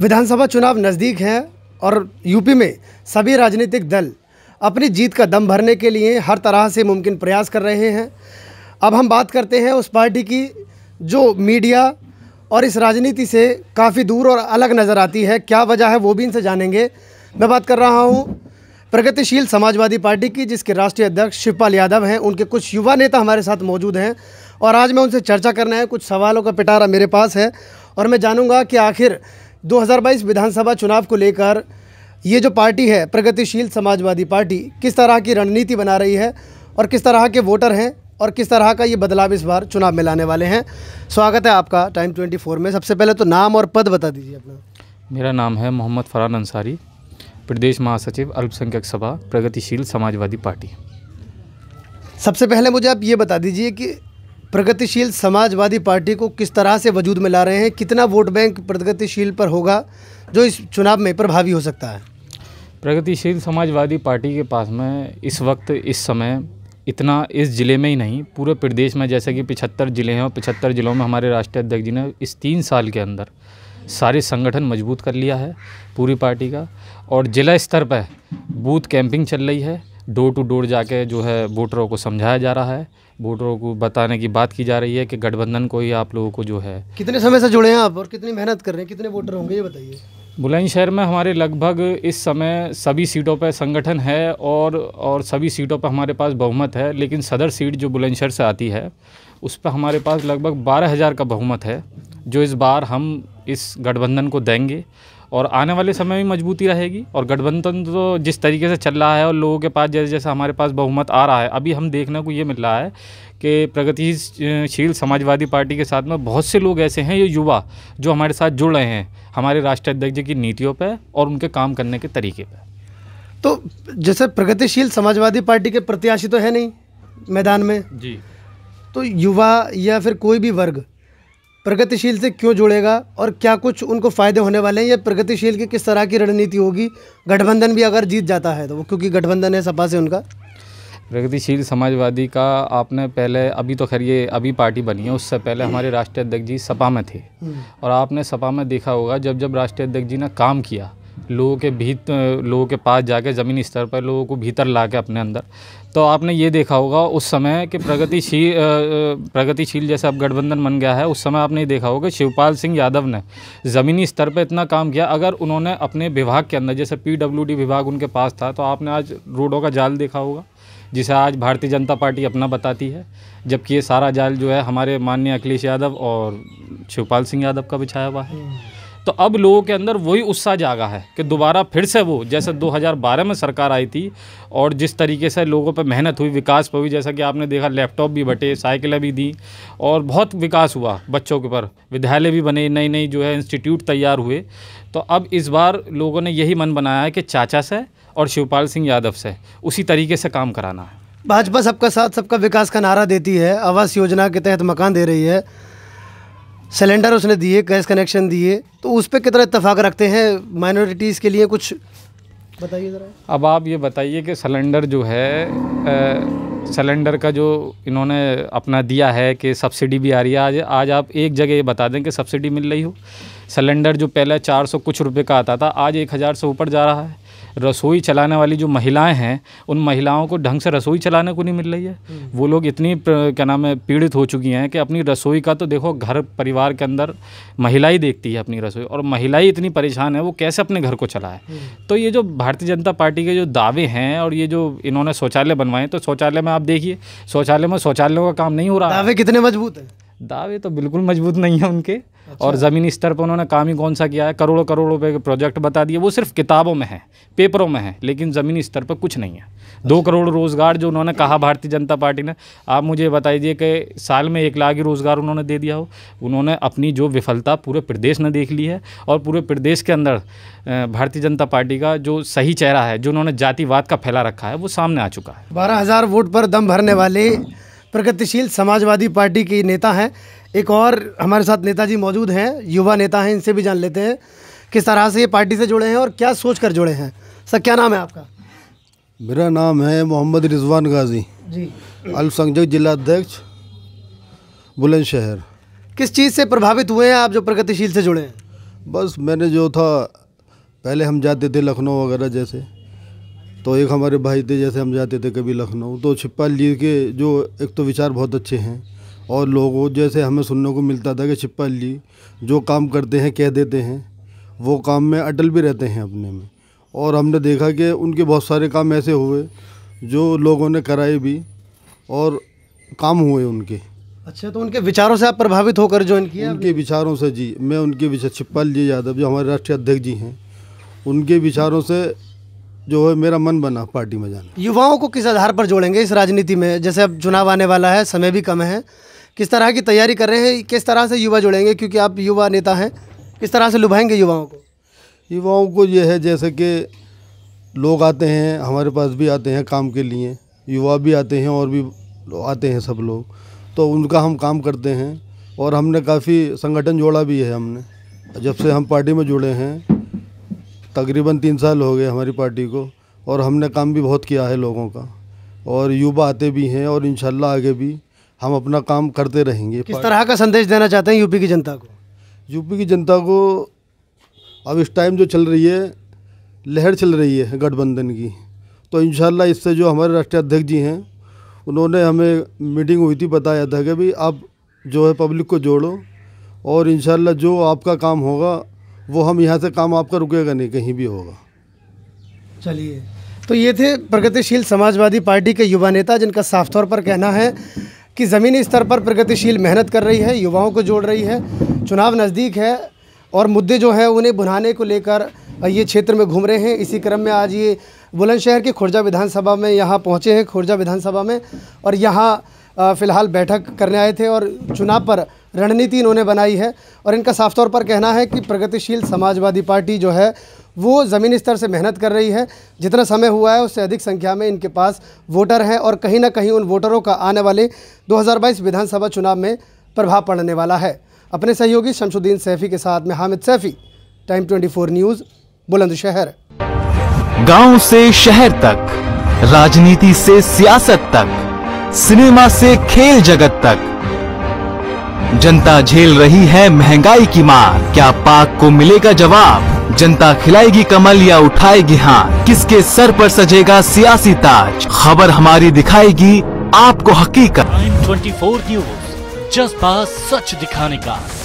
विधानसभा चुनाव नज़दीक हैं और यूपी में सभी राजनीतिक दल अपनी जीत का दम भरने के लिए हर तरह से मुमकिन प्रयास कर रहे हैं अब हम बात करते हैं उस पार्टी की जो मीडिया और इस राजनीति से काफ़ी दूर और अलग नज़र आती है क्या वजह है वो भी इनसे जानेंगे मैं बात कर रहा हूँ प्रगतिशील समाजवादी पार्टी की जिसके राष्ट्रीय अध्यक्ष शिवपाल यादव हैं उनके कुछ युवा नेता हमारे साथ मौजूद हैं और आज मैं उनसे चर्चा करना है कुछ सवालों का पिटारा मेरे पास है और मैं जानूंगा कि आखिर 2022 विधानसभा चुनाव को लेकर ये जो पार्टी है प्रगतिशील समाजवादी पार्टी किस तरह की रणनीति बना रही है और किस तरह के वोटर हैं और किस तरह का ये बदलाव इस बार चुनाव में लाने वाले हैं स्वागत है आपका टाइम 24 में सबसे पहले तो नाम और पद बता दीजिए अपना मेरा नाम है मोहम्मद फरहान अंसारी प्रदेश महासचिव अल्पसंख्यक सभा प्रगतिशील समाजवादी पार्टी सबसे पहले मुझे आप ये बता दीजिए कि प्रगतिशील समाजवादी पार्टी को किस तरह से वजूद में ला रहे हैं कितना वोट बैंक प्रगतिशील पर होगा जो इस चुनाव में प्रभावी हो सकता है प्रगतिशील समाजवादी पार्टी के पास में इस वक्त इस समय इतना इस ज़िले में ही नहीं पूरे प्रदेश में जैसे कि पिछहत्तर ज़िले हैं और पिछहत्तर ज़िलों में हमारे राष्ट्रीय अध्यक्ष जी ने इस तीन साल के अंदर सारे संगठन मजबूत कर लिया है पूरी पार्टी का और जिला स्तर पर बूथ कैंपिंग चल रही है डोर टू डोर जाके जो है वोटरों को समझाया जा रहा है वोटरों को बताने की बात की जा रही है कि गठबंधन को ही आप लोगों को जो है कितने समय से जुड़े हैं आप और कितनी मेहनत कर रहे हैं कितने वोटर होंगे ये बताइए बुलंदशहर में हमारे लगभग इस समय सभी सीटों पर संगठन है और और सभी सीटों पर हमारे पास बहुमत है लेकिन सदर सीट जो बुलंदशहर से आती है उस पर हमारे पास लगभग बारह हज़ार का बहुमत है जो इस बार हम इस गठबंधन को देंगे और आने वाले समय में मजबूती रहेगी और गठबंधन तो जिस तरीके से चल रहा है और लोगों के पास जैसे जैसे हमारे पास बहुमत आ रहा है अभी हम देखने को ये मिल रहा है कि प्रगतिशील समाजवादी पार्टी के साथ में बहुत से लोग ऐसे हैं ये युवा जो हमारे साथ जुड़ रहे हैं हमारे राष्ट्राध्यक्ष जी की नीतियों पर और उनके काम करने के तरीके पर तो जैसे प्रगतिशील समाजवादी पार्टी के प्रत्याशी तो है नहीं मैदान में जी तो युवा या फिर कोई भी वर्ग प्रगतिशील से क्यों जुड़ेगा और क्या कुछ उनको फ़ायदे होने वाले हैं या प्रगतिशील की किस तरह की रणनीति होगी गठबंधन भी अगर जीत जाता है तो वो क्योंकि गठबंधन है सपा से उनका प्रगतिशील समाजवादी का आपने पहले अभी तो खैर ये अभी पार्टी बनी है उससे पहले हमारे राष्ट्रीय अध्यक्ष जी सपा में थे हम्म। और आपने सपा में देखा होगा जब जब राष्ट्रीय अध्यक्ष जी ने काम किया लोगों के भीत लोगों के पास जाके ज़मीनी स्तर पर लोगों को भीतर ला के अपने अंदर तो आपने ये देखा होगा उस समय कि प्रगतिशील प्रगतिशील जैसे अब गठबंधन बन गया है उस समय आपने ये देखा होगा शिवपाल सिंह यादव ने ज़मीनी स्तर पर इतना काम किया अगर उन्होंने अपने विभाग के अंदर जैसे पी विभाग उनके पास था तो आपने आज रोडों का जाल देखा होगा जिसे आज भारतीय जनता पार्टी अपना बताती है जबकि ये सारा जाल जो है हमारे माननीय अखिलेश यादव और शिवपाल सिंह यादव का बिछाया हुआ है तो अब लोगों के अंदर वही उत्साह जागा है कि दोबारा फिर से वो जैसे 2012 में सरकार आई थी और जिस तरीके से लोगों पर मेहनत हुई विकास पर हुई जैसा कि आपने देखा लैपटॉप भी बटे साइकिलें भी दी और बहुत विकास हुआ बच्चों के ऊपर विद्यालय भी बने नई नई जो है इंस्टीट्यूट तैयार हुए तो अब इस बार लोगों ने यही मन बनाया है कि चाचा से और शिवपाल सिंह यादव से उसी तरीके से काम कराना है भाजपा सबका साथ सबका विकास का नारा देती है आवास योजना के तहत मकान दे रही है सिलेंडर उसने दिए गैस कनेक्शन दिए तो उस पर कितना इतफाक़ रखते हैं माइनॉरिटीज़ के लिए कुछ बताइए ज़रा अब आप ये बताइए कि सिलेंडर जो है सिलेंडर का जो इन्होंने अपना दिया है कि सब्सिडी भी आ रही है आज आज आप एक जगह ये बता दें कि सब्सिडी मिल रही हो सिलेंडर जो पहले चार सौ कुछ रुपए का आता था आज एक हज़ार से ऊपर जा रहा है रसोई चलाने वाली जो महिलाएं हैं उन महिलाओं को ढंग से रसोई चलाने को नहीं मिल रही है हम्म। वो लोग इतनी क्या नाम है पीड़ित हो चुकी हैं कि अपनी रसोई का तो देखो घर परिवार के अंदर महिला ही देखती है अपनी रसोई और महिला ही इतनी परेशान है वो कैसे अपने घर को चलाए हम्म। तो ये जो भारतीय जनता पार्टी के जो दावे हैं और ये जो इन्होंने शौचालय बनवाए तो शौचालय में आप देखिए शौचालय में शौचालयों का काम नहीं हो रहा दावे कितने मजबूत हैं दावे तो बिल्कुल मजबूत नहीं है उनके अच्छा। और ज़मीनी स्तर पर उन्होंने काम ही कौन सा किया है करोड़ों करोड़ों रुपए के प्रोजेक्ट बता दिए वो सिर्फ किताबों में है पेपरों में है लेकिन ज़मीनी स्तर पर कुछ नहीं है अच्छा। दो करोड़ रोज़गार जो उन्होंने कहा भारतीय जनता पार्टी ने आप मुझे बताइए कि साल में एक लाख ही रोज़गार उन्होंने दे दिया हो उन्होंने अपनी जो विफलता पूरे प्रदेश ने देख ली है और पूरे प्रदेश के अंदर भारतीय जनता पार्टी का जो सही चेहरा है जो उन्होंने जातिवाद का फैला रखा है वो सामने आ चुका है बारह वोट पर दम भरने वाले प्रगतिशील समाजवादी पार्टी के नेता हैं एक और हमारे साथ नेताजी मौजूद हैं युवा नेता हैं इनसे भी जान लेते हैं किस तरह से ये पार्टी से जुड़े हैं और क्या सोच कर जुड़े हैं सर क्या नाम है आपका मेरा नाम है मोहम्मद रिजवान गाजी जी अल्पसंख्यक अध्यक्ष बुलंदशहर किस चीज़ से प्रभावित हुए हैं आप जो प्रगतिशील से जुड़े हैं बस मैंने जो था पहले हम जाते थे लखनऊ वगैरह जैसे तो एक हमारे भाई थे जैसे हम जाते थे कभी लखनऊ तो छिप्पा ली के जो एक तो विचार बहुत अच्छे हैं और लोगों जैसे हमें सुनने को मिलता था कि छिप्पा ली जो काम करते हैं कह देते हैं वो काम में अटल भी रहते हैं अपने में और हमने देखा कि उनके बहुत सारे काम ऐसे हुए जो लोगों ने कराए भी और काम हुए उनके अच्छा तो उनके विचारों से आप प्रभावित होकर ज्वाइन किया उनके विचारों से जी मैं उनके विचार छिप्पल जी यादव जो हमारे राष्ट्रीय अध्यक्ष जी हैं उनके विचारों से जो है मेरा मन बना पार्टी में जाना युवाओं को किस आधार पर जोड़ेंगे इस राजनीति में जैसे अब चुनाव आने वाला है समय भी कम है किस तरह की तैयारी कर रहे हैं किस तरह से युवा जुड़ेंगे क्योंकि आप युवा नेता हैं किस तरह से लुभाएंगे युवाओं को युवाओं को यह है जैसे कि लोग आते हैं हमारे पास भी आते हैं काम के लिए युवा भी आते हैं और भी आते हैं सब लोग तो उनका हम काम करते हैं और हमने काफ़ी संगठन जोड़ा भी है हमने जब से हम पार्टी में जुड़े हैं तकरीबन तीन साल हो गए हमारी पार्टी को और हमने काम भी बहुत किया है लोगों का और युवा आते भी हैं और इन आगे भी हम अपना काम करते रहेंगे किस तरह का संदेश देना चाहते हैं यूपी की जनता को यूपी की जनता को अब इस टाइम जो चल रही है लहर चल रही है गठबंधन की तो इन इससे जो हमारे राष्ट्रीय अध्यक्ष जी हैं उन्होंने हमें मीटिंग हुई थी बताया था कि भाई आप जो है पब्लिक को जोड़ो और इन जो आपका काम होगा वो हम यहाँ से काम आपका रुकेगा नहीं कहीं भी होगा चलिए तो ये थे प्रगतिशील समाजवादी पार्टी के युवा नेता जिनका साफ तौर पर कहना है कि ज़मीनी स्तर पर प्रगतिशील मेहनत कर रही है युवाओं को जोड़ रही है चुनाव नज़दीक है और मुद्दे जो है उन्हें बुनाने को लेकर ये क्षेत्र में घूम रहे हैं इसी क्रम में आज ये बुलंदशहर के खुर्जा विधानसभा में यहाँ पहुँचे हैं खुर्जा विधानसभा में और यहाँ फ़िलहाल बैठक करने आए थे और चुनाव पर रणनीति इन्होंने बनाई है और इनका साफ तौर पर कहना है कि प्रगतिशील समाजवादी पार्टी जो है वो ज़मीनी स्तर से मेहनत कर रही है जितना समय हुआ है उससे अधिक संख्या में इनके पास वोटर हैं और कहीं ना कहीं उन वोटरों का आने वाले 2022 विधानसभा चुनाव में प्रभाव पड़ने वाला है अपने सहयोगी शमशुद्दीन सैफी के साथ में हामिद सैफी टाइम 24 न्यूज़ बुलंदशहर गांव से शहर तक राजनीति से सियासत तक सिनेमा से खेल जगत तक जनता झेल रही है महंगाई की मार क्या पाक को मिलेगा जवाब जनता खिलाएगी कमल या उठाएगी हाथ किसके सर पर सजेगा सियासी ताज खबर हमारी दिखाएगी आपको हकीकत 24 न्यूज जज्बा सच दिखाने का